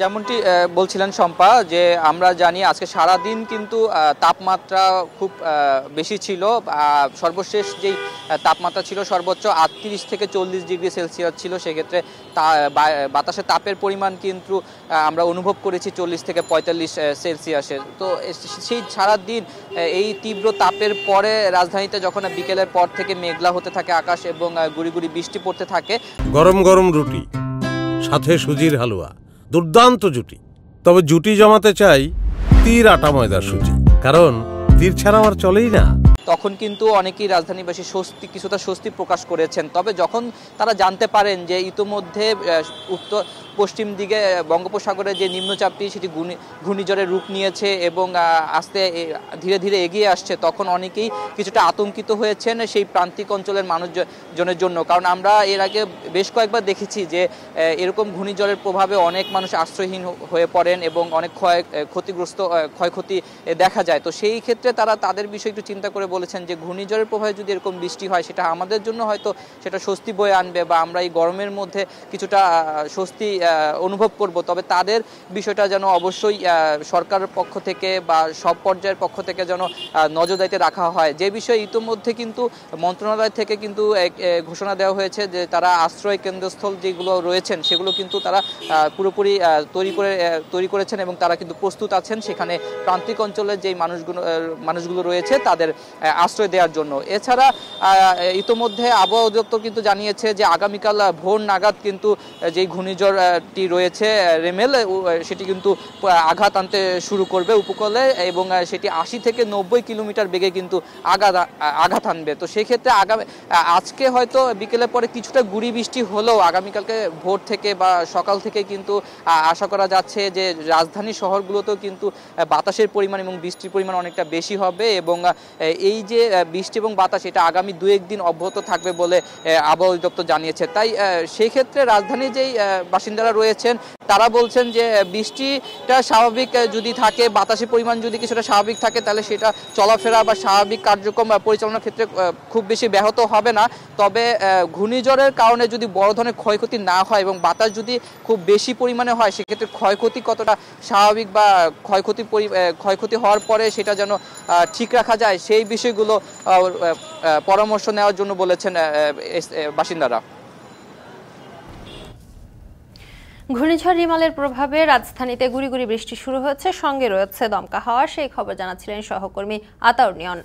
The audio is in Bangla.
যেমনটি বলছিলেন শম্পা যে আমরা জানি আজকে সারা দিন কিন্তু তাপমাত্রা খুব বেশি ছিল সর্বশেষ যেই তাপমাত্রা ছিল সর্বোচ্চ আটত্রিশ থেকে চল্লিশ ডিগ্রি সেলসিয়াস ছিল সেক্ষেত্রে বাতাসে তাপের পরিমাণ কিন্তু আমরা অনুভব করেছি চল্লিশ থেকে পঁয়তাল্লিশ সেলসিয়াসে তো সেই সারা দিন এই তীব্র তাপের পরে রাজধানীতে যখন বিকেলের পর থেকে মেঘলা হতে থাকে আকাশ এবং গুড়ি গুড়ি বৃষ্টি পড়তে থাকে গরম গরম রুটি সাথে সুজির হালুয়া দুর্দান্ত জুটি তবে জুটি জমাতে চাই তীর আটা ময়দার সূচি কারণ তীর ছাড়া আমার চলেই না তখন কিন্তু অনেকেই রাজধানীবাসী স্বস্তি কিছুটা স্বস্তি প্রকাশ করেছেন তবে যখন তারা জানতে পারেন যে ইতোমধ্যে উত্তর পশ্চিম দিকে বঙ্গোপসাগরে যে নিম্নচাপটি সেটি ঘূর্ণিঝড়ের রূপ নিয়েছে এবং আস্তে ধীরে ধীরে এগিয়ে আসছে তখন অনেকেই কিছুটা আতঙ্কিত হয়েছেন সেই প্রান্তিক অঞ্চলের মানুষজনের জন্য কারণ আমরা এর আগে বেশ কয়েকবার দেখেছি যে এরকম ঘূর্ণিঝড়ের প্রভাবে অনেক মানুষ আশ্রয়হীন হয়ে পড়েন এবং অনেক ক্ষয় ক্ষতিগ্রস্ত ক্ষয়ক্ষতি দেখা যায় তো সেই ক্ষেত্রে তারা তাদের বিষয়ে একটু চিন্তা করে বলেছেন যে ঘূর্ণিঝড়ের প্রভাবে যদি এরকম বৃষ্টি হয় সেটা আমাদের জন্য হয়তো সেটা স্বস্তি বয়ে আনবে বা আমরা এই গরমের মধ্যে কিছুটা স্বস্তি অনুভব করব তবে তাদের বিষয়টা যেন অবশ্যই সরকারের পক্ষ থেকে বা সব পর্যায়ের পক্ষ থেকে যেন নজরদারিতে রাখা হয় যে বিষয়ে ইতোমধ্যে কিন্তু মন্ত্রণালয় থেকে কিন্তু ঘোষণা দেওয়া হয়েছে যে তারা আশ্রয় কেন্দ্রস্থল যেগুলো রয়েছেন সেগুলো কিন্তু তারা পুরোপুরি তৈরি করে তৈরি করেছেন এবং তারা কিন্তু প্রস্তুত আছেন সেখানে প্রান্তিক অঞ্চলের যেই মানুষগুলো মানুষগুলো রয়েছে তাদের আশ্রয় দেওয়ার জন্য এছাড়া ইতোমধ্যে আবহাওয়া অধিদপ্তর কিন্তু জানিয়েছে যে আগামীকাল ভোর নাগাদ কিন্তু যেই ঘূর্ণিঝড়টি রয়েছে রেমেল সেটি কিন্তু আঘাত আনতে শুরু করবে উপকূলে এবং সেটি আশি থেকে নব্বই কিলোমিটার বেগে কিন্তু আঘাত আঘাত আনবে তো সেক্ষেত্রে আগামী আজকে হয়তো বিকেলের পরে কিছুটা গুড়ি বৃষ্টি হলেও আগামীকালকে ভোর থেকে বা সকাল থেকে কিন্তু আশা করা যাচ্ছে যে রাজধানী শহরগুলোতেও কিন্তু বাতাসের পরিমাণ এবং বৃষ্টির পরিমাণ অনেকটা বেশি হবে এবং এই এই যে বৃষ্টি এবং বাতাস এটা আগামী দু একদিন অব্যাহত থাকবে বলে আবহাওয়া অধিদপ্তর জানিয়েছে তাই সেক্ষেত্রে রাজধানীর যেই বাসিন্দারা রয়েছেন তারা বলছেন যে বৃষ্টিটা স্বাভাবিক যদি থাকে বাতাসের পরিমাণ যদি কিছুটা স্বাভাবিক থাকে তাহলে সেটা চলাফেরা বা স্বাভাবিক কার্যক্রম পরিচালনার ক্ষেত্রে খুব বেশি ব্যাহত হবে না তবে ঘূর্ণিঝড়ের কারণে যদি বড় ধরনের ক্ষয়ক্ষতি না হয় এবং বাতাস যদি খুব বেশি পরিমাণে হয় সেক্ষেত্রে ক্ষয়ক্ষতি কতটা স্বাভাবিক বা ক্ষয়ক্ষতি ক্ষয়ক্ষতি হওয়ার পরে সেটা যেন ঠিক রাখা যায় সেই বিষয়গুলো পরামর্শ নেওয়ার জন্য বলেছেন বাসিন্দারা ঘূর্ণিঝড় রিমালের প্রভাবে রাজধানীতে গুড়ি বৃষ্টি শুরু হয়েছে সঙ্গে রয়েছে দমকা হাওয়া সেই খবর জানাচ্ছিলেন সহকর্মী আতাউর নিয়ন